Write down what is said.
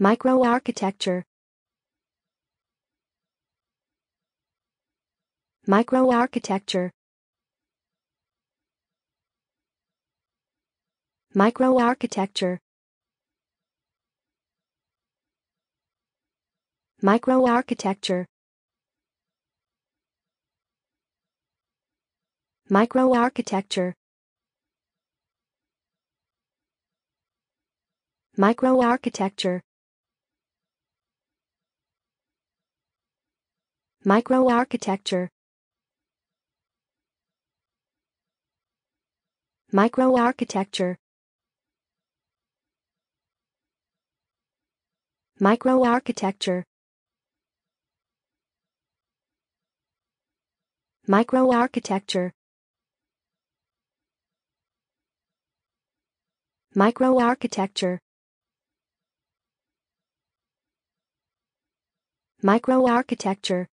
Microarchitecture Microarchitecture Microarchitecture Microarchitecture Microarchitecture Microarchitecture Microarchitecture Microarchitecture Microarchitecture Microarchitecture Microarchitecture Microarchitecture